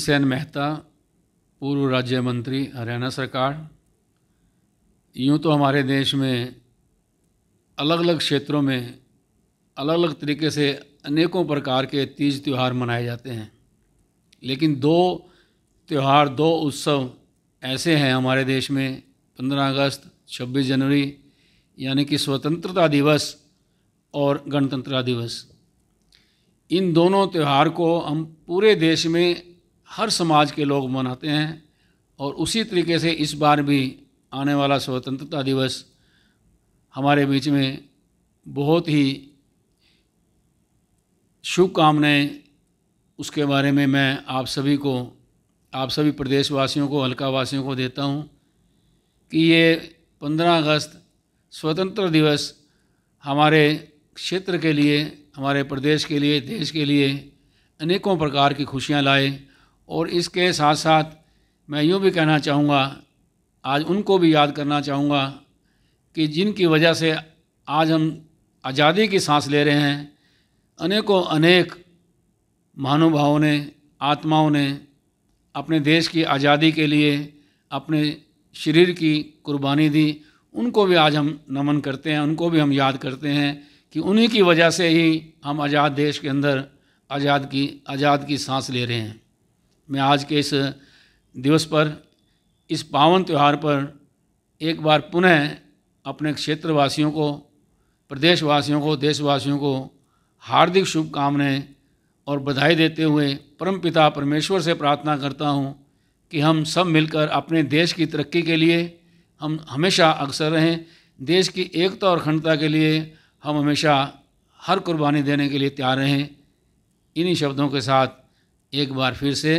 भीमसेन मेहता पूर्व राज्य मंत्री हरियाणा सरकार यूँ तो हमारे देश में अलग अलग क्षेत्रों में अलग अलग तरीके से अनेकों प्रकार के तीज त्यौहार मनाए जाते हैं लेकिन दो त्यौहार दो उत्सव ऐसे हैं हमारे देश में 15 अगस्त 26 जनवरी यानी कि स्वतंत्रता दिवस और गणतंत्र दिवस इन दोनों त्यौहार को हम पूरे देश में हर समाज के लोग मनाते हैं और उसी तरीके से इस बार भी आने वाला स्वतंत्रता दिवस हमारे बीच में बहुत ही शुभकामनाएँ उसके बारे में मैं आप सभी को आप सभी प्रदेशवासियों को हल्का वासियों को देता हूँ कि ये 15 अगस्त स्वतंत्र दिवस हमारे क्षेत्र के लिए हमारे प्रदेश के लिए देश के लिए अनेकों प्रकार की खुशियाँ लाए और इसके साथ साथ मैं यूँ भी कहना चाहूँगा आज उनको भी याद करना चाहूँगा कि जिनकी वजह से आज हम आज़ादी की सांस ले रहे हैं अनेकों अनेक महानुभावों ने आत्माओं ने अपने देश की आज़ादी के लिए अपने शरीर की कुर्बानी दी उनको भी आज हम नमन करते हैं उनको भी हम याद करते हैं कि उन्हीं की वजह से ही हम आज़ाद देश के अंदर आज़ाद की आज़ाद की सांस ले रहे हैं मैं आज के इस दिवस पर इस पावन त्यौहार पर एक बार पुनः अपने क्षेत्रवासियों को प्रदेशवासियों को देशवासियों को हार्दिक शुभकामनाएं और बधाई देते हुए परमपिता परमेश्वर से प्रार्थना करता हूं कि हम सब मिलकर अपने देश की तरक्की के लिए हम हमेशा अक्सर रहें देश की एकता और अखंडता के लिए हम हमेशा हर कुर्बानी देने के लिए तैयार रहें इन्हीं शब्दों के साथ एक बार फिर से